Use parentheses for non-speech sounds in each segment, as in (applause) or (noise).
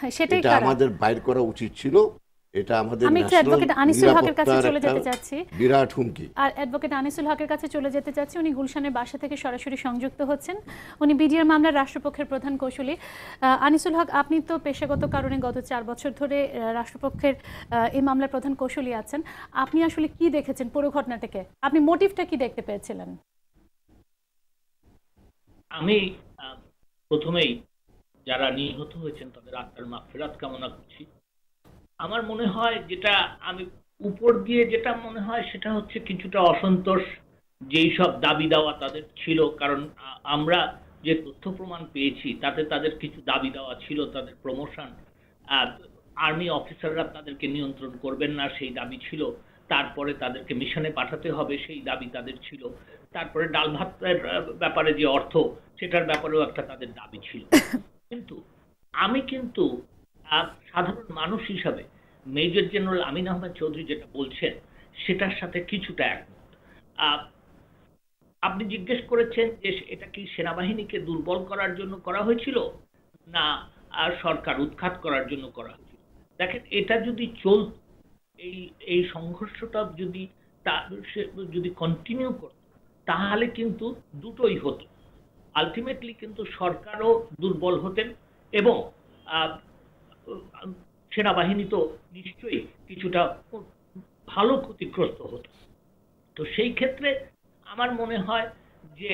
হ্যাঁ, সেটাই এটা আমাদের বাইর করা উচিত ছিল এটা আমাদের আমি অ্যাডভোকেট আনিসুল হকের কাছে চলে যেতে চাচ্ছি বিরাট হুমকি আর অ্যাডভোকেট আনিসুল হকের কাছে চলে যেতে চাচ্ছি উনি গুলশানের বাসা থেকে সরাসরি সংযুক্ত হচ্ছেন উনি বিডিআর মামলার রাষ্ট্রপক্ষের প্রধান কৌশলী আনিসুল হক আপনি তো পেশাগত কারণে গত চার বছর ধরে রাষ্ট্রপক্ষের এই মামলার প্রধান কৌশলী আছেন আপনি আসলে কি দেখেছেন পুরো ঘটনাটাকে আপনি মোটিভটা কি দেখতে পেয়েছিলেন আমি প্রথমেই যারা নিহত হয়েছেন তাদের আত্মার মা ফেরাত কামনা করছি আমার মনে হয় যেটা আমি উপর দিয়ে যেটা মনে হয় সেটা হচ্ছে কিছুটা অসন্তোষ যেই সব দাবি দেওয়া তাদের ছিল কারণ আমরা যে তথ্য প্রমাণ পেয়েছি তাতে তাদের কিছু দাবি দেওয়া ছিল তাদের প্রমোশন আর্মি অফিসাররা তাদেরকে নিয়ন্ত্রণ করবেন না সেই দাবি ছিল তারপরে তাদেরকে মিশনে পাঠাতে হবে সেই দাবি তাদের ছিল তারপরে ডাল ভাতের ব্যাপারে যে অর্থ সেটার ব্যাপারেও একটা তাদের দাবি ছিল (laughs) কিন্তু আমি কিন্তু সাধারণ মানুষ হিসাবে মেজর জেনারেল আমিন আহমেদ চৌধুরী যেটা বলছেন সেটার সাথে কিছুটা একমত আপনি জিজ্ঞেস করেছেন যে এটা কি সেনাবাহিনীকে দুর্বল করার জন্য করা হয়েছিল না আর সরকার উৎখাত করার জন্য করা হয়েছিল দেখেন এটা যদি চল এই এই সংঘর্ষটা যদি তা যদি কন্টিনিউ করত তাহলে কিন্তু দুটোই হতো আলটিমেটলি কিন্তু সরকারও দুর্বল হতেন এবং সেনাবাহিনী তো নিশ্চয়ই কিছুটা ভালো ক্ষতিগ্রস্ত হতো তো সেই ক্ষেত্রে আমার মনে হয় যে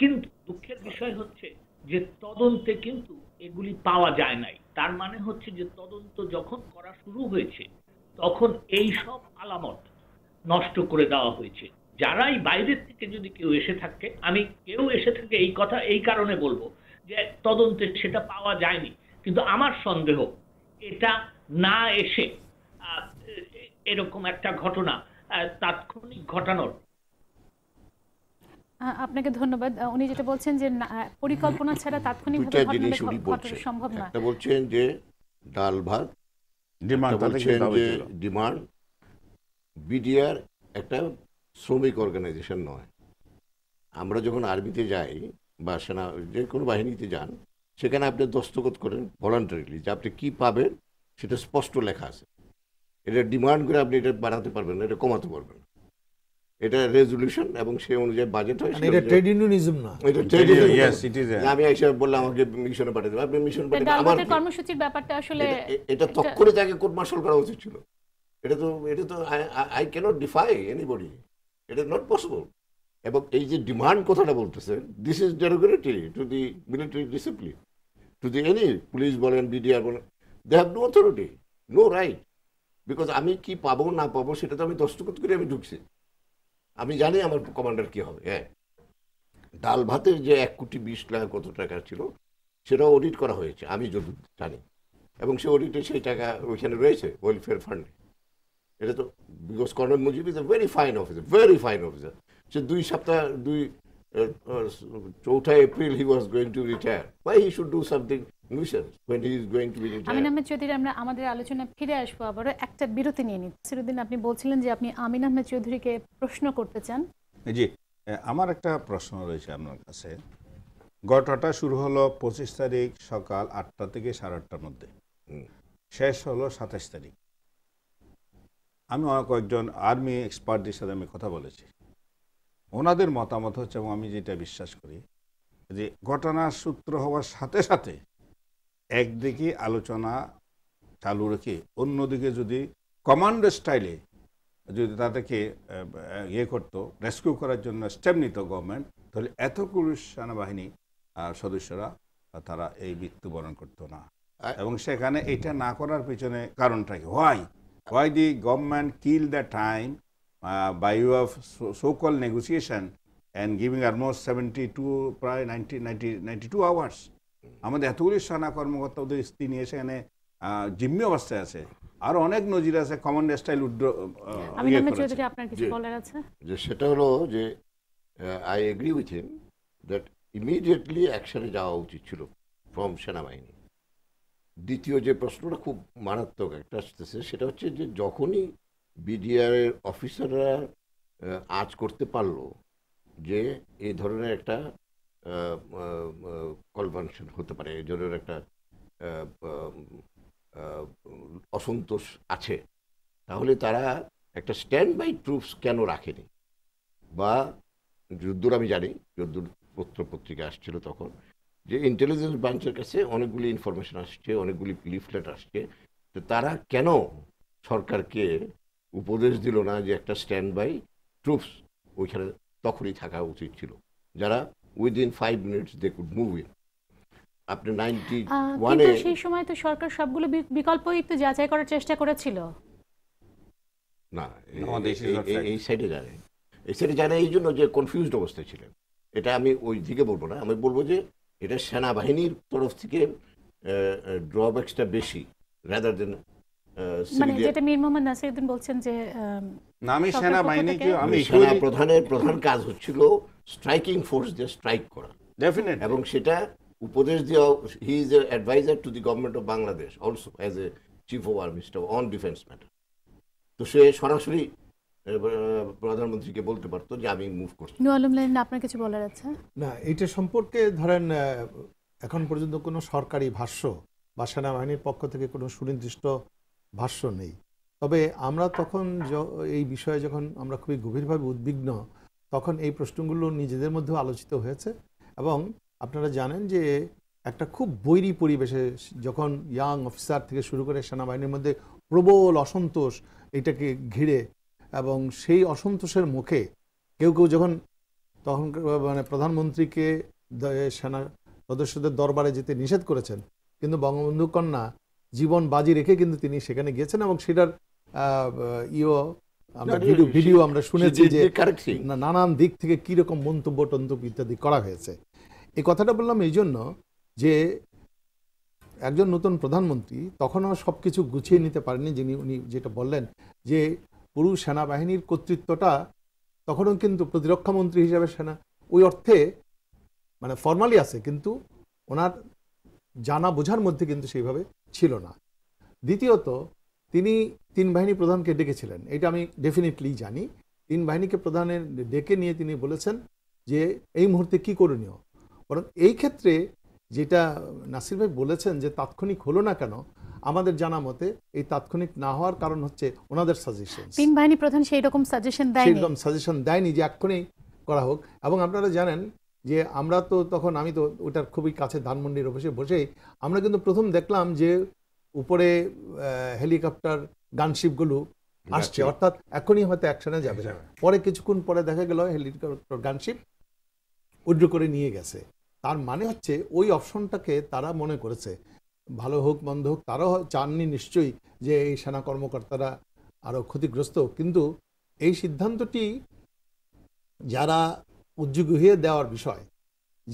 কিন্তু দুঃখের বিষয় হচ্ছে যে তদন্তে কিন্তু এগুলি পাওয়া যায় নাই তার মানে হচ্ছে যে তদন্ত যখন করা শুরু হয়েছে তখন এই সব আলামত নষ্ট করে দেওয়া হয়েছে যারাই বাইরের থেকে যদি কেউ এসে থাকে আমি কেউ এসে থাকে এই কথা এই কারণে বলবো যে তদন্তে সেটা পাওয়া যায়নি কিন্তু আমার সন্দেহ এটা না এসে এরকম একটা ঘটনা তাৎক্ষণিক ঘটানোর আপনাকে ধন্যবাদ উনি যেটা বলছেন যে পরিকল্পনা ছাড়া তাৎক্ষণিকভাবে ঘটনা সম্ভব না বলছেন যে ডাল ভাত ডিমান্ড বলছেন যে ডিমান্ড বিডিআর একটা শ্রমিক অর্গানাইজেশন নয় আমরা যখন আর্মিতে যাই বা সেনা যে কোনো বাহিনীতে যান সেখানে আপনি দস্তখত করেন ভলান্টারিলি যে আপনি কী পাবেন সেটা স্পষ্ট লেখা আছে এটা ডিমান্ড করে আপনি এটা বাড়াতে পারবেন এটা কমাতে পারবেন এটা রেজলিউশন এবং সেই অনুযায়ী বাজেট হয় মানে এটা ট্রেড ইউনিয়নিজম না এটা ট্রেড ইউনিয়ন ইট ইজ আমি এসে বললাম আমাকে মিশনে পাঠিয়ে দেবেন আপনি মিশন পাঠিয়ে দেবেন আমার কর্মসূচির ব্যাপারটা আসলে এটা তক্ষণে তাকে কোর্ট মার্শাল করা উচিত ছিল এটা তো এটা তো I cannot defy anybody it is not possible এবং এই যে ডিমান্ড কথাটা বলতেছেন this is derogatory to the military discipline to the any police বলেন বিডিআর বলেন they have no authority no right because আমি কি পাবো না পাবো সেটা তো আমি দস্তখত করে আমি ঢুকছি আমি জানি আমার কমান্ডার কি হবে হ্যাঁ ডাল ভাতের যে এক কোটি বিশ লাখ কত টাকা ছিল সেটা অডিট করা হয়েছে আমি যদি জানি এবং সে অডিটে সেই টাকা ওইখানে রয়েছে ওয়েলফেয়ার ফান্ডে এটা তো because colonel Mujib is a very fine officer very fine officer সে দুই সপ্তাহ দুই চৌঠা April he was going to retire by he should do something mission when he is going to be retire Amin Ahmed Chowdhury আমরা আমাদের আলোচনা ফিরে আসবো আবারও একটা বিরতি নিয়ে নিই সিরুদ্দিন আপনি বলছিলেন যে আপনি আমিন আহমেদ চৌধুরীকে প্রশ্ন করতে চান জি আমার একটা প্রশ্ন রয়েছে আপনার কাছে ঘটনাটা শুরু হলো পঁচিশ তারিখ সকাল আটটা থেকে সাড়ে আটটার মধ্যে শেষ হলো সাতাশ তারিখ আমি কয়েকজন আর্মি এক্সপার্টদের সাথে আমি কথা বলেছি ওনাদের মতামত হচ্ছে এবং আমি যেটা বিশ্বাস করি যে ঘটনার সূত্র হওয়ার সাথে সাথে একদিকে আলোচনা চালু রেখে অন্যদিকে যদি কমান্ডো স্টাইলে যদি তাদেরকে ইয়ে করতো রেস্কিউ করার জন্য স্টেপ নিত গভর্নমেন্ট তাহলে এত পুরুষ সেনাবাহিনী সদস্যরা তারা এই মৃত্যুবরণ করতো না এবং সেখানে এটা না করার পিছনে কারণটা কি হয় why the government killed the time uh, by way of so-called so negotiation and giving almost 72 প্রায় 90 90 92 আওয়ার্স আমাদের এতগুলি সানা কর্মকর্তাদের স্ত্রী নিয়ে সেখানে জিম্মি অবস্থায় আছে আরো অনেক নজির আছে কমন স্টাইল উড্র আমি ইয়ে চৌধুরী আপনার কিছু বলার আছে যে সেটা হলো যে I agree with him that immediately অ্যাকশনে যাওয়া উচিত ছিল ফ্রম সেনাবাহিনী দ্বিতীয় যে প্রশ্নটা খুব মারাত্মক একটা আসতেছে সেটা হচ্ছে যে যখনই বিডিআরের অফিসাররা আজ করতে পারলো যে এই ধরনের একটা কনভেনশন হতে পারে এই ধরনের একটা অসন্তোষ আছে তাহলে তারা একটা স্ট্যান্ড বাই ট্রুপস কেন রাখেনি বা যুদ্ধর আমি জানি যুদ্ধ পত্র পত্রিকা আসছিল তখন যে ইন্টেলিজেন্স ব্রাঞ্চের কাছে অনেকগুলি ইনফরমেশন আসছে অনেকগুলি লিফলেট আসছে তো তারা কেন সরকারকে উপদেশ দিল না যে একটা স্ট্যান্ড বাই ট্রুপস ওইখানে তখনই থাকা উচিত ছিল যারা within five minutes they could move in আপনি নাইনটি ওয়ানে সেই সময় তো সরকার সবগুলো বিকল্পই তো যাচাই করার চেষ্টা করেছিল না এই সাইডে জানে এই সাইডে জানে এই জন্য যে কনফিউজড অবস্থায় ছিলেন এটা আমি ওই দিকে বলবো না আমি বলবো যে এটা সেনাবাহিনীর তরফ থেকে ড্রব্যাকসটা বেশি মানে রাদার দেন প্রধান কাজ হচ্ছিল ফোর্স করা এবং সেটা উপদেশ দেওয়া adviser government Bangladesh army on defence matter তো সে সরাসরি প্রধানমন্ত্রীকে বলতে পারতো যে আমি মুভ করছি নু আলম লাইন আপনার কিছু বলার আছে না এটা সম্পর্কে ধরেন এখন পর্যন্ত কোনো সরকারি ভাষ্য বা সেনাবাহিনীর পক্ষ থেকে কোনো সুনির্দিষ্ট ভাষ্য নেই তবে আমরা তখন এই বিষয়ে যখন আমরা খুবই গভীরভাবে উদ্বিগ্ন তখন এই প্রশ্নগুলো নিজেদের মধ্যেও আলোচিত হয়েছে এবং আপনারা জানেন যে একটা খুব বৈরী পরিবেশে যখন ইয়াং অফিসার থেকে শুরু করে সেনাবাহিনীর মধ্যে প্রবল অসন্তোষ এটাকে ঘিরে এবং সেই অসন্তোষের মুখে কেউ কেউ যখন তখন মানে প্রধানমন্ত্রীকে সেনা সদস্যদের দরবারে যেতে নিষেধ করেছেন কিন্তু বঙ্গবন্ধু কন্যা জীবন বাজি রেখে কিন্তু তিনি সেখানে গিয়েছেন এবং সেটার ইও আমরা ভিডিও ভিডিও আমরা শুনেছি যে নানান দিক থেকে কিরকম মন্তব্য টন্তব্য ইত্যাদি করা হয়েছে এই কথাটা বললাম এই জন্য যে একজন নতুন প্রধানমন্ত্রী তখনও সব কিছু গুছিয়ে নিতে পারেনি যিনি উনি যেটা বললেন যে পুরো সেনাবাহিনীর কর্তৃত্বটা তখনও কিন্তু প্রতিরক্ষা মন্ত্রী হিসাবে সেনা ওই অর্থে মানে ফর্মালি আছে কিন্তু ওনার জানা বোঝার মধ্যে কিন্তু সেইভাবে ছিল না দ্বিতীয়ত তিনি তিন বাহিনী প্রধানকে ডেকেছিলেন এটা আমি ডেফিনেটলি জানি তিন বাহিনীকে প্রধানের ডেকে নিয়ে তিনি বলেছেন যে এই মুহূর্তে কি করণীয় বরং এই ক্ষেত্রে যেটা নাসির ভাই বলেছেন যে তাৎক্ষণিক হলো না কেন আমাদের জানা মতে এই তাৎক্ষণিক না হওয়ার কারণ হচ্ছে ওনাদের সাজেশন তিন বাহিনী প্রধান সেই রকম সাজেশন দেয় সেই সাজেশন দেয়নি যে এক্ষুনি করা হোক এবং আপনারা জানেন যে আমরা তো তখন আমি তো ওটার খুবই কাছে ধানমন্ডির অফিসে বসেই আমরা কিন্তু প্রথম দেখলাম যে উপরে হেলিকপ্টার গানশিপগুলো আসছে অর্থাৎ এখনই হয়তো অ্যাকশনে যাবে পরে কিছুক্ষণ পরে দেখা গেল হেলিকপ্টার গানশিপ উড্র করে নিয়ে গেছে তার মানে হচ্ছে ওই অপশনটাকে তারা মনে করেছে ভালো হোক মন্দ হোক তারাও চাননি নিশ্চয়ই যে এই সেনা কর্মকর্তারা আরও ক্ষতিগ্রস্ত কিন্তু এই সিদ্ধান্তটি যারা উদ্যোগ হয়ে দেওয়ার বিষয়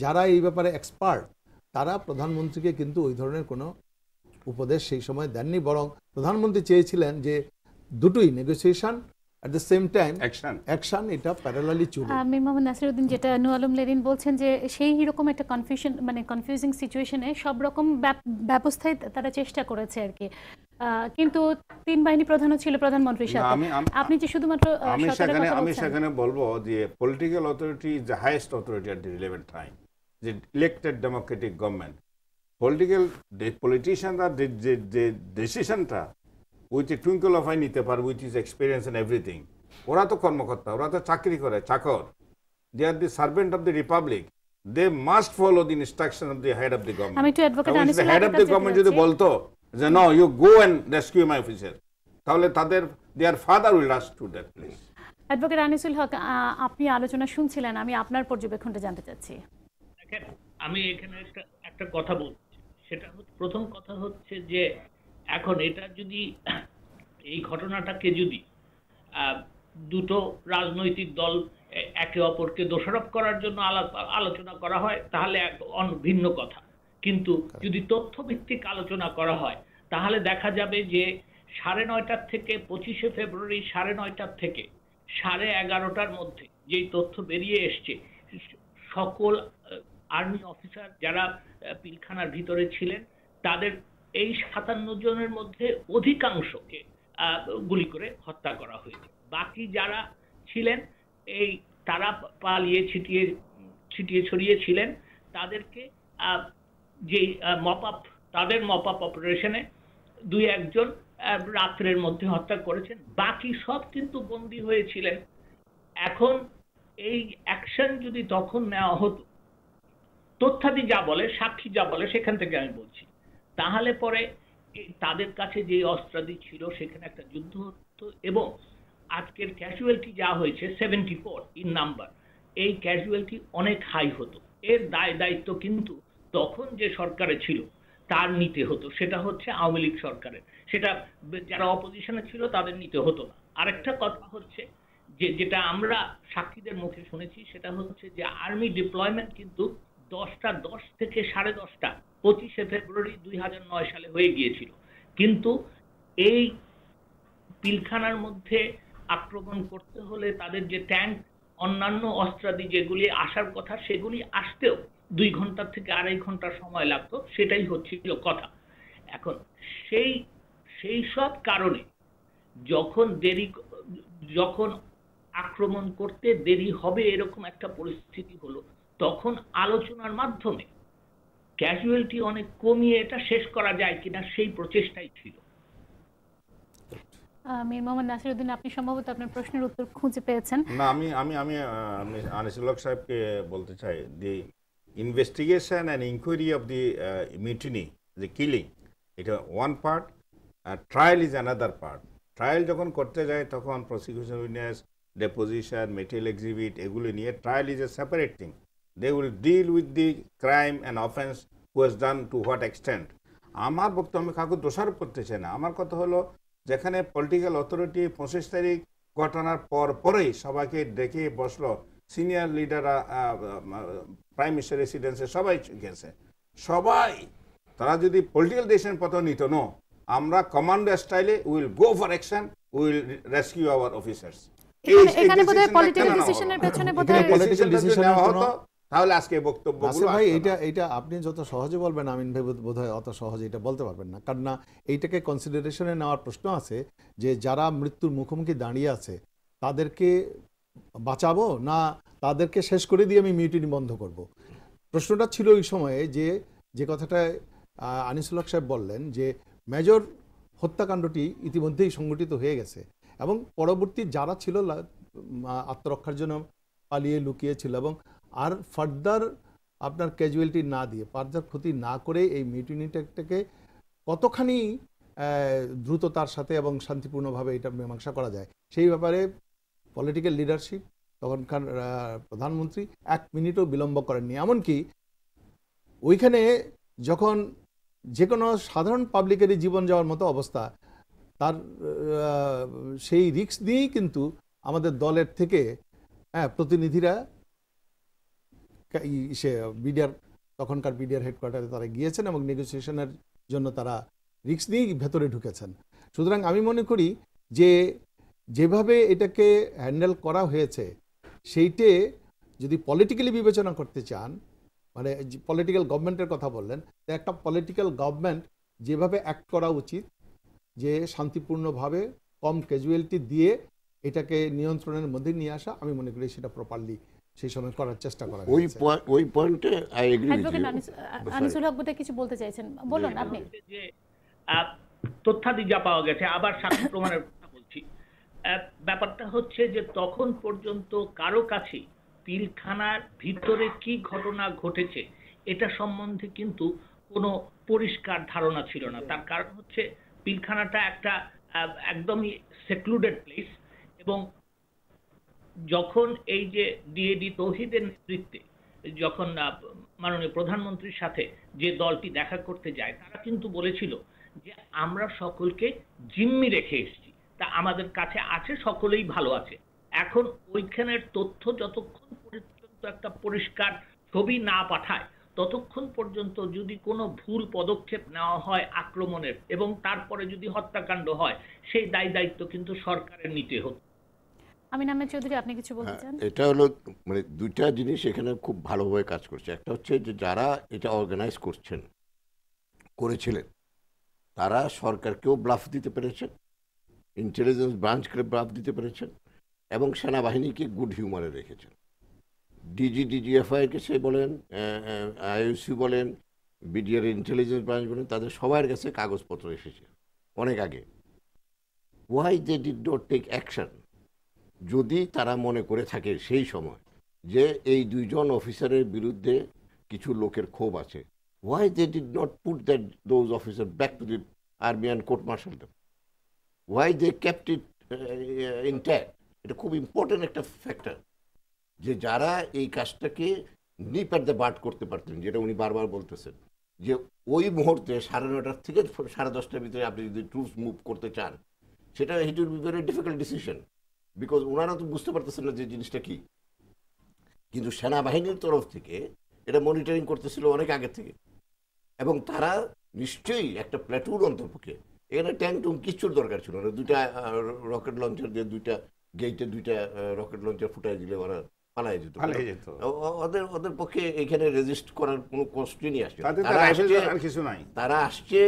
যারা এই ব্যাপারে এক্সপার্ট তারা প্রধানমন্ত্রীকে কিন্তু ওই ধরনের কোনো উপদেশ সেই সময় দেননি বরং প্রধানমন্ত্রী চেয়েছিলেন যে দুটোই নেগোসিয়েশান এটা প্যারালালি আমি মোহাম্মদ নাসিরউদ্দিন যেটা নু আলম লেরিন বলছেন যে সেই রকম একটা কনফিউশন মানে কনফিউজিং সিচুয়েশনে সব রকম ব্যবস্থায় তারা চেষ্টা করেছে আর কি কিন্তু তিন বাহিনী প্রধান ছিল প্রধানমন্ত্রীর সাথে আপনি যে শুধুমাত্র আমি সেখানে আমি সেখানে বলবো যে political authority is the highest authority at the relevant time যে ইলেক্টেড ডেমোক্রেটিক গভর্নমেন্ট পলিটিক্যাল পলিটিশিয়ানরা যে ডিসিশনটা with a twinkle of eye নিতে পারবে with is experience in everything ওরা তো কর্মকর্তা ওরা তো চাকরি করে চাকর they are the servant of the republic they must follow the instruction of the head of the government head of the government যদি বলতো যে no you go and rescue my officer তাহলে তাদের they are further will rush to that place advocate Anisul Haque আপনি আলোচনা শুনছিলেন আমি আপনার পর্যবেক্ষণটা জানতে চাচ্ছি আমি এখানে একটা কথা বলছি সেটা প্রথম কথা হচ্ছে যে এখন এটা যদি এই ঘটনাটাকে যদি দুটো রাজনৈতিক দল একে অপরকে দোষারোপ করার জন্য আলোচনা করা হয় তাহলে ভিন্ন কথা কিন্তু যদি তথ্যভিত্তিক আলোচনা করা হয় তাহলে দেখা যাবে যে সাড়ে নয়টার থেকে পঁচিশে ফেব্রুয়ারি সাড়ে নয়টার থেকে সাড়ে এগারোটার মধ্যে যেই তথ্য বেরিয়ে এসছে সকল আর্মি অফিসার যারা পিলখানার ভিতরে ছিলেন তাদের এই সাতান্ন জনের মধ্যে অধিকাংশকে গুলি করে হত্যা করা হয়েছে বাকি যারা ছিলেন এই তারা পালিয়ে ছিটিয়ে ছিটিয়ে ছড়িয়ে ছিলেন তাদেরকে যেই মপ আপ তাদের মপ আপ অপারেশনে দুই একজন রাত্রের মধ্যে হত্যা করেছেন বাকি সব কিন্তু বন্দি হয়েছিলেন এখন এই অ্যাকশন যদি তখন নেওয়া হতো তথ্যাদি যা বলে সাক্ষী যা বলে সেখান থেকে আমি বলছি তাহলে পরে তাদের কাছে যে অস্ত্রাদি ছিল সেখানে একটা যুদ্ধ হতো এবং আজকের ক্যাজুয়ালটি যা হয়েছে সেভেন্টি ফোর ইন নাম্বার এই ক্যাজুয়ালটি অনেক হাই হতো এর দায় দায়িত্ব কিন্তু তখন যে সরকারে ছিল তার নিতে হতো সেটা হচ্ছে আওয়ামী লীগ সরকারের সেটা যারা অপোজিশনে ছিল তাদের নিতে হতো না আরেকটা কথা হচ্ছে যে যেটা আমরা সাক্ষীদের মুখে শুনেছি সেটা হচ্ছে যে আর্মি ডিপ্লয়মেন্ট কিন্তু দশটা দশ থেকে সাড়ে দশটা পঁচিশে ফেব্রুয়ারি দুই হাজার নয় সালে হয়ে গিয়েছিল কিন্তু এই পিলখানার মধ্যে আক্রমণ করতে হলে তাদের যে ট্যাঙ্ক অন্যান্য অস্ত্রাদি যেগুলি আসার কথা সেগুলি আসতেও দুই ঘন্টার থেকে আড়াই ঘন্টা সময় লাগতো সেটাই হচ্ছিল কথা এখন সেই সেই সব কারণে যখন দেরি যখন আক্রমণ করতে দেরি হবে এরকম একটা পরিস্থিতি হলো তখন আলোচনার মাধ্যমে ক্যাজুয়ালিটি অনেক কমিয়ে এটা শেষ করা যায় কিনা সেই প্রচেষ্টাই ছিল মীর মোহাম্মদ নাসিরুদ্দিন আপনি সম্ভবত আপনার প্রশ্নের উত্তর খুঁজে পেয়েছেন না আমি আমি আমি আনিসুল হক সাহেবকে বলতে চাই the investigation and inquiry of the mutiny যে কিলিং এটা ওয়ান পার্ট আর trial is another part trial যখন করতে যায় তখন prosecution witness deposition material exhibit এগুলো নিয়ে trial is a separate thing They will deal with the crime and offense who has done to what extent. আমার বক্তব্য আমি কাউকে দোষারোপ করতে চাই না আমার কথা হলো যেখানে পলিটিক্যাল অথরিটি পঁচিশ তারিখ ঘটনার পর পরেই সবাইকে ডেকে বসলো সিনিয়র লিডাররা প্রাইম মিনিস্টার রেসিডেন্সে সবাই গেছে সবাই তারা যদি পলিটিক্যাল ডিসিশন পত্র নিত নো আমরা কমান্ডো স্টাইলে will go for action will rescue our officers এখানে বোধহয় পলিটিক্যাল ডিসিশনের পেছনে বোধহয় পলিটিক্যাল ডিসিশন হতো তাহলে আজকে বক্তব্য ভাই এটা এটা আপনি যত সহজে বলবেন আমিন ভাই বোধ হয় অত সহজে এটা বলতে পারবেন না কারণ না এইটাকে কনসিডারেশনে নেওয়ার প্রশ্ন আছে যে যারা মৃত্যুর মুখোমুখি দাঁড়িয়ে আছে তাদেরকে বাঁচাবো না তাদেরকে শেষ করে দিয়ে আমি মিউটিনি বন্ধ করব। প্রশ্নটা ছিল ওই সময়ে যে যে কথাটা আনিসুল হক সাহেব বললেন যে মেজর হত্যাকাণ্ডটি ইতিমধ্যেই সংগঠিত হয়ে গেছে এবং পরবর্তী যারা ছিল আত্মরক্ষার জন্য পালিয়ে লুকিয়েছিল এবং আর ফার্দার আপনার ক্যাজুয়ালিটি না দিয়ে ফার্দার ক্ষতি না করে এই মিউটিনিটাকে কতখানি দ্রুততার সাথে এবং শান্তিপূর্ণভাবে এটা মীমাংসা করা যায় সেই ব্যাপারে পলিটিক্যাল লিডারশিপ তখনকার প্রধানমন্ত্রী এক মিনিটও বিলম্ব করেননি এমনকি ওইখানে যখন যে কোনো সাধারণ পাবলিকেরই জীবন যাওয়ার মতো অবস্থা তার সেই রিক্স দিয়েই কিন্তু আমাদের দলের থেকে হ্যাঁ প্রতিনিধিরা সে বিডিআর তখনকার বিডিআর হেডকোয়ার্টারে তারা গিয়েছেন এবং নেগোসিয়েশনের জন্য তারা রিক্স নিয়েই ভেতরে ঢুকেছেন সুতরাং আমি মনে করি যে যেভাবে এটাকে হ্যান্ডেল করা হয়েছে সেইটে যদি পলিটিক্যালি বিবেচনা করতে চান মানে পলিটিক্যাল গভর্নমেন্টের কথা বললেন তো একটা পলিটিক্যাল গভর্নমেন্ট যেভাবে অ্যাক্ট করা উচিত যে শান্তিপূর্ণভাবে কম ক্যাজুয়ালিটি দিয়ে এটাকে নিয়ন্ত্রণের মধ্যে নিয়ে আসা আমি মনে করি সেটা প্রপারলি সেই সময় করার চেষ্টা করা ওই ওই পয়েন্টে I agree advocate Anisul Haque বুটা কিছু বলতে চাইছেন বলুন আপনি যে তথ্যাদি যা পাওয়া গেছে আবার সাক্ষ্য প্রমাণের কথা বলছি ব্যাপারটা হচ্ছে যে তখন পর্যন্ত কারো কাছে পিলখানার ভিতরে কি ঘটনা ঘটেছে এটা সম্বন্ধে কিন্তু কোনো পরিষ্কার ধারণা ছিল না তার কারণ হচ্ছে পিলখানাটা একটা একদমই সেক্লুডেড প্লেস এবং যখন এই যে ডিএডি তৌহিদের নেতৃত্বে যখন মাননীয় প্রধানমন্ত্রীর সাথে যে দলটি দেখা করতে যায় তারা কিন্তু বলেছিল যে আমরা সকলকে জিম্মি রেখে এসেছি তা আমাদের কাছে আছে সকলেই ভালো আছে এখন ওইখানের তথ্য যতক্ষণ পর্যন্ত একটা পরিষ্কার ছবি না পাঠায় ততক্ষণ পর্যন্ত যদি কোনো ভুল পদক্ষেপ নেওয়া হয় আক্রমণের এবং তারপরে যদি হত্যাকাণ্ড হয় সেই দায় দায়িত্ব কিন্তু সরকারের নিতে হতো আমিন আহমেদ চৌধুরী আপনি কিছু বলতে হ্যাঁ, চান এটা হলো মানে দুইটা জিনিস এখানে খুব ভালোভাবে কাজ করছে একটা হচ্ছে যে যারা এটা অর্গানাইজ করছেন করেছিলেন তারা সরকারকেও ব্লাফ দিতে পেরেছেন ইন্টেলিজেন্স ব্রাঞ্চকে ব্লাফ দিতে পেরেছেন এবং সেনাবাহিনীকে গুড হিউমারে রেখেছেন ডিজি ডিজিএফআইয়ের সে বলেন আইওসি বলেন বিডিআর ইন্টেলিজেন্স ব্রাঞ্চ বলেন তাদের সবার কাছে কাগজপত্র এসেছে অনেক আগে why they did not take action যদি তারা মনে করে থাকে সেই সময় যে এই দুইজন অফিসারের বিরুদ্ধে কিছু লোকের ক্ষোভ আছে why they did not put that those officer back to the army and court martial them why they kept it uh, এটা খুব ইম্পর্টেন্ট একটা ফ্যাক্টর যে যারা এই কাজটাকে নিপ অ্যাট দ্য বার্ট করতে পারতেন যেটা উনি বারবার বলতেছেন যে ওই মুহূর্তে সাড়ে নটার থেকে সাড়ে দশটার ভিতরে আপনি যদি ট্রুপস মুভ করতে চান সেটা it will be very difficult decision because ওনারা তো বুঝতে পারতেছেন না যে জিনিসটা কি কিন্তু সেনাবাহিনীর তরফ থেকে এটা মনিটরিং করতেছিল অনেক আগে থেকে এবং তারা নিশ্চয়ই একটা অন্তর পক্ষে এখানে ট্যাঙ্ক টুং কিচ্ছুর দরকার ছিল না দুইটা রকেট লঞ্চার দিয়ে দুইটা গেইটে দুইটা রকেট লঞ্চার ফুটাই দিলে ওরা পালাই যেত ওদের ওদের পক্ষে এখানে রেজিস্ট করার কোনো কষ্টই নিয়ে আসছে কিছু নাই তারা আসছে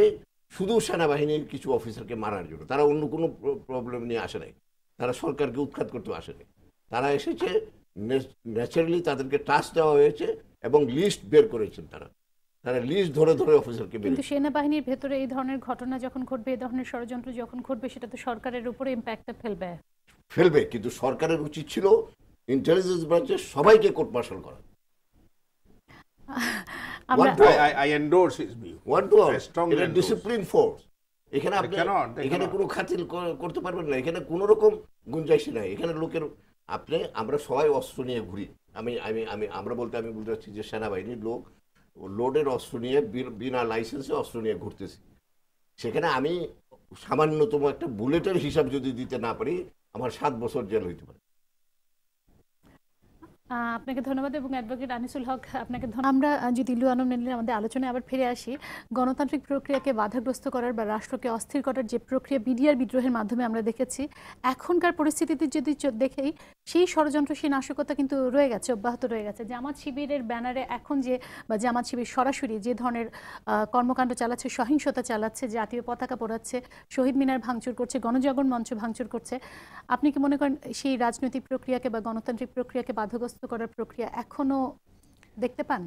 শুধু সেনাবাহিনীর কিছু অফিসারকে মারার জন্য তারা অন্য কোনো প্রবলেম নিয়ে আসে নাই তারা সরকারকে উৎখাত করতে আসেনি তারা এসেছে ন্যাচারালি তাদেরকে টাস্ক দেওয়া হয়েছে এবং লিস্ট বের করেছেন তারা তারা লিস্ট ধরে ধরে অফিসারকে কিন্তু সেনাবাহিনীর ভেতরে এই ধরনের ঘটনা যখন ঘটবে এই ধরনের ষড়যন্ত্র যখন ঘটবে সেটা তো সরকারের উপরে ইম্প্যাক্টটা ফেলবে ফেলবে কিন্তু সরকারের উচিত ছিল ইন্টেলিজেন্স ব্রাঞ্চের সবাইকে কোর্ট মার্শাল করা One to I, I endorse his view. One to all. A এখানে আপনি এখানে কোনো খাতিল করতে পারবেন না এখানে কোনো রকম গুঞ্জাইশ নাই এখানে লোকের আপনি আমরা সবাই অস্ত্র নিয়ে ঘুরি আমি আমি আমি আমরা বলতে আমি বলতে চাচ্ছি যে সেনাবাহিনীর লোক লোডের অস্ত্র নিয়ে বিনা লাইসেন্সে অস্ত্র নিয়ে ঘুরতেছি সেখানে আমি সামান্যতম একটা বুলেটের হিসাব যদি দিতে না পারি আমার সাত বছর জেল হইতে পারে আপনাকে ধন্যবাদ এবং অ্যাডভোকেট আনিসুল হক আপনাকে আমরা যদি আনম মেনলি আমাদের আলোচনায় আবার ফিরে আসি গণতান্ত্রিক প্রক্রিয়াকে বাধাগ্রস্ত করার বা রাষ্ট্রকে অস্থির করার যে প্রক্রিয়া বিডিআর বিদ্রোহের মাধ্যমে আমরা দেখেছি এখনকার পরিস্থিতিতে যদি দেখেই সেই ষড়যন্ত্র সেই নাশকতা কিন্তু রয়ে গেছে অব্যাহত রয়ে গেছে জামাত শিবিরের ব্যানারে এখন যে বা জামাত শিবির সরাসরি যে ধরনের কর্মকাণ্ড চালাচ্ছে সহিংসতা চালাচ্ছে জাতীয় পতাকা পোড়াচ্ছে শহীদ মিনার ভাঙচুর করছে গণজাগরণ মঞ্চ ভাঙচুর করছে আপনি কি মনে করেন সেই রাজনৈতিক প্রক্রিয়াকে বা গণতান্ত্রিক প্রক্রিয়াকে বাধাগ্রস্ত মুখস্থ করার প্রক্রিয়া এখনো দেখতে পান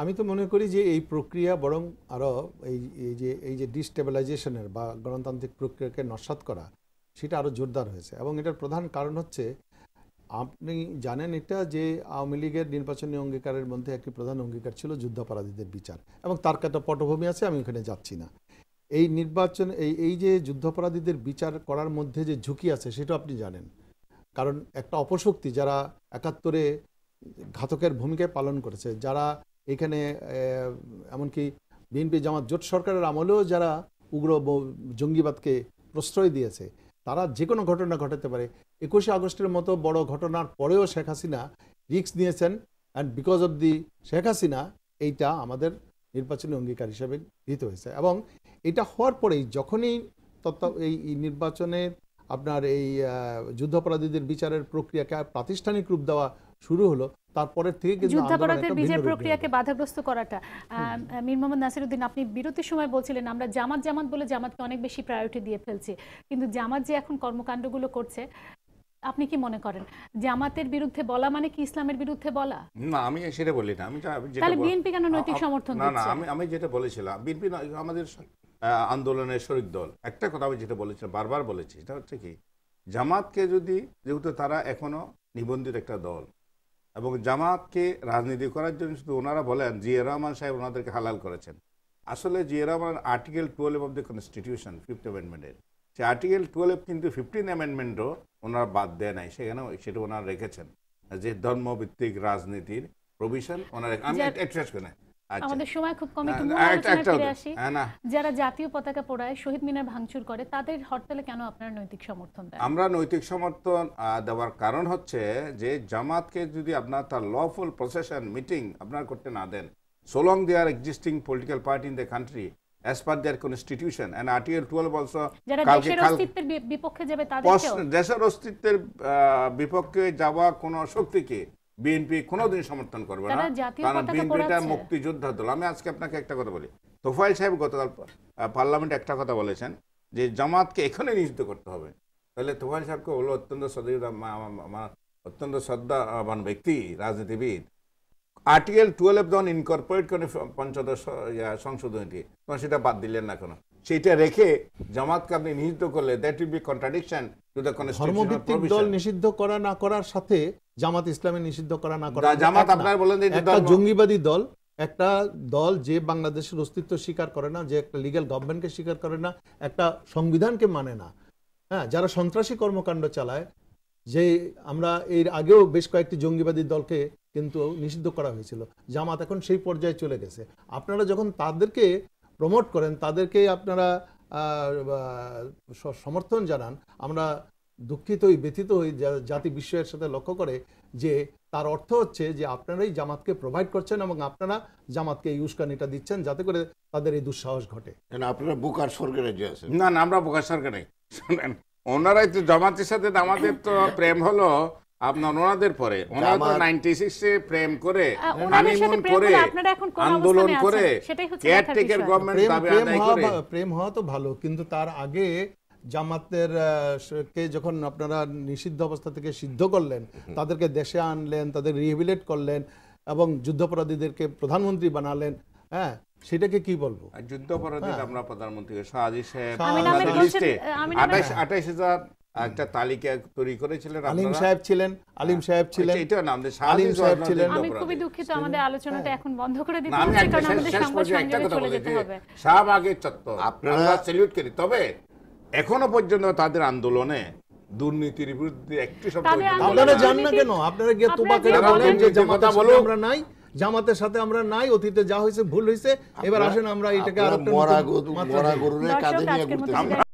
আমি তো মনে করি যে এই প্রক্রিয়া বরং আরও এই এই যে এই যে ডিস্টেবিলাইজেশনের বা গণতান্ত্রিক প্রক্রিয়াকে নস্বাত করা সেটা আরও জোরদার হয়েছে এবং এটার প্রধান কারণ হচ্ছে আপনি জানেন এটা যে আওয়ামী লীগের নির্বাচনী অঙ্গীকারের মধ্যে একটি প্রধান অঙ্গীকার ছিল যুদ্ধাপরাধীদের বিচার এবং তার একটা পটভূমি আছে আমি ওখানে যাচ্ছি না এই নির্বাচন এই এই যে যুদ্ধাপরাধীদের বিচার করার মধ্যে যে ঝুঁকি আছে সেটা আপনি জানেন কারণ একটা অপশক্তি যারা একাত্তরে ঘাতকের ভূমিকায় পালন করেছে যারা এখানে এমনকি বিএনপি জামাত জোট সরকারের আমলেও যারা উগ্র জঙ্গিবাদকে প্রশ্রয় দিয়েছে তারা যে কোনো ঘটনা ঘটাতে পারে একুশে আগস্টের মতো বড় ঘটনার পরেও শেখ হাসিনা রিক্স নিয়েছেন and because of the Sheikh Hasina এইটা আমাদের নির্বাচনী অঙ্গীকার হিসেবে গৃহীত হয়েছে এবং এটা হওয়ার পরেই যখনই তত্ত্ব এই নির্বাচনের আপনার এই যুদ্ধাপরাধীদের বিচারের প্রক্রিয়াকে প্রাতিষ্ঠানিক রূপ দেওয়া শুরু হলো তারপরের থেকে কিন্তু যুদ্ধাপরাধের বিচার প্রক্রিয়াকে বাধাগ্রস্ত করাটা মীর মোহাম্মদ নাসিরউদ্দিন আপনি বিরতির সময় বলছিলেন আমরা জামাত জামাত বলে জামাতকে অনেক বেশি প্রায়োরিটি দিয়ে ফেলছি কিন্তু জামাত যে এখন কর্মকাণ্ডগুলো করছে আপনি কি মনে করেন জামাতের বিরুদ্ধে বলা মানে কি ইসলামের বিরুদ্ধে বলা না আমি সেটা বলি না আমি যেটা বিএনপি কেন নৈতিক সমর্থন না না আমি আমি যেটা বলেছিলাম বিএনপি আমাদের আন্দোলনের শরিক দল একটা কথা আমি যেটা বলেছিলাম বারবার বলেছি সেটা হচ্ছে কি জামাতকে যদি যেহেতু তারা এখনও নিবন্ধিত একটা দল এবং জামাতকে রাজনীতি করার জন্য শুধু ওনারা বলেন জিয়া রহমান সাহেব ওনাদেরকে হালাল করেছেন আসলে Zia Rahman article twelve of the constitution fifth অ্যামেন্ডমেন্টের সে আর্টিকেল টুয়েলভ কিন্তু ফিফটিন অ্যামেন্ডমেন্টও ওনারা বাদ দেয় নাই সেখানে সেটা ওনারা রেখেছেন যে ধর্মভিত্তিক রাজনীতির প্রভিশন ওনারা আমি করি না আচ্ছা। আমাদের সময় খুব কম একটু হ্যাঁ, যারা জাতীয় পতাকা পোড়ায় শহীদ মিনার ভাঙচুর করে তাদের হরতালে কেন আপনারা নৈতিক সমর্থন দেন আমরা নৈতিক সমর্থন দেওয়ার কারণ হচ্ছে যে জামাতকে যদি আপনার তার লফুল প্রসেশন মিটিং আপনার করতে না দেন so long they are existing political party in the country as per their constitution and article twelve also বিপক্ষে যাবে দেশের অস্তিত্বের বিপক্ষে যাওয়া কোনো শক্তিকে বিএনপি কোনোদিন সমর্থন করবে না কারণ বিএনপিটা মুক্তিযোদ্ধা দল আমি আজকে আপনাকে একটা কথা বলি তোফাইল সাহেব গতকাল পার্লামেন্টে একটা কথা বলেছেন যে জামাতকে এখানে নিযুক্ত করতে হবে তাহলে তোফাইল সাহেবকে হলো অত্যন্ত আমার অত্যন্ত শ্রদ্ধাবান ব্যক্তি রাজনীতিবিদ আর্টিকেল টুয়েলভ যখন ইনকর্পোরেট করে পঞ্চদশ সংশোধনীটি তখন সেটা বাদ দিলেন না কেন সেটা রেখে জামাতকে আপনি নিষিদ্ধ করলে that will be contradiction to the ধর্মভিত্তিক দল নিষিদ্ধ করা না করার সাথে জামাত ইসলামের নিষিদ্ধ করা না করা জামাত আপনারা বলেন যে একটা জঙ্গিবাদী দল একটা দল যে বাংলাদেশের অস্তিত্ব স্বীকার করে না যে একটা লিগ্যাল গভর্নমেন্টকে স্বীকার করে না একটা সংবিধানকে মানে না হ্যাঁ যারা সন্ত্রাসী কর্মকাণ্ড চালায় যে আমরা এর আগেও বেশ কয়েকটি জঙ্গিবাদী দলকে কিন্তু নিষিদ্ধ করা হয়েছিল জামাত এখন সেই পর্যায়ে চলে গেছে আপনারা যখন তাদেরকে প্রমোট করেন তাদেরকে আপনারা সমর্থন জানান আমরা দুঃখিত হই ব্যথিত হই জাতি বিশ্বের সাথে লক্ষ্য করে যে তার অর্থ হচ্ছে যে আপনারাই জামাতকে প্রোভাইড করছেন এবং আপনারা জামাতকে এই দিচ্ছেন যাতে করে তাদের এই দুঃসাহস ঘটে আপনারা বুকার সরকারে যে আছে না না আমরা বুকার সরকারে শোনেন ওনারাই তো জামাতের সাথে আমাদের তো প্রেম হলো আপনার ওনাদের পরে ওনারা তো নাইনটি প্রেম করে হানিমুন করে আন্দোলন করে কেয়ারটেকার গভর্নমেন্ট প্রেম হওয়া তো ভালো কিন্তু তার আগে জামাতের কে যখন আপনারা নিষিদ্ধ অবস্থা থেকে সিদ্ধ করলেন তাদেরকে দেশে আনলেন তাদের রিহেবিলেট করলেন এবং যুদ্ধাপরাধীদেরকে প্রধানমন্ত্রী বানালেন হ্যাঁ সেটাকে কি বলবো যুদ্ধাপরাধীদের হ্যাঁ। আমরা প্রধানমন্ত্রী সাহায্য আঠাইশ হাজার একটা তালিকা তৈরি করেছিলেন আলিম সাহেব ছিলেন হ্যাঁ। আলিম সাহেব আচ্ছা, ছিলেন এটা নাম আলিম সাহেব ছিলেন আমি খুবই দুঃখিত আমাদের আলোচনাটা হ্যাঁ। এখন বন্ধ করে দিতে হবে কারণ আমাদের সংবাদ সংযোগে চলে যেতে হবে আগে চত্বর আপনারা স্যালুট করি তবে এখনো পর্যন্ত তাদের আন্দোলনে দুর্নীতির বিরুদ্ধে একটি শব্দ আপনারা জান না কেন আপনারা গিয়ে তোবা করে বলেন যে জামাতা বলো আমরা নাই জামাতের সাথে আমরা নাই অতীতে যা হয়েছে ভুল হয়েছে এবার আসেন আমরা এটাকে আরো মরা গরু মরা গরুরে কাঁধে নিয়ে ঘুরতে